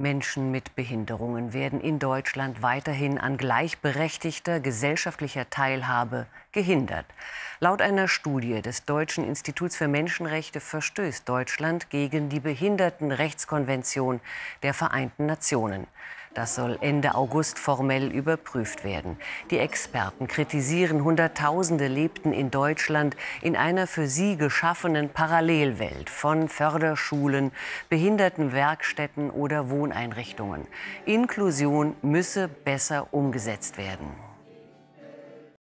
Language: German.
Menschen mit Behinderungen werden in Deutschland weiterhin an gleichberechtigter gesellschaftlicher Teilhabe gehindert. Laut einer Studie des Deutschen Instituts für Menschenrechte verstößt Deutschland gegen die Behindertenrechtskonvention der Vereinten Nationen. Das soll Ende August formell überprüft werden. Die Experten kritisieren, Hunderttausende lebten in Deutschland in einer für sie geschaffenen Parallelwelt von Förderschulen, Behindertenwerkstätten oder Wohneinrichtungen. Inklusion müsse besser umgesetzt werden.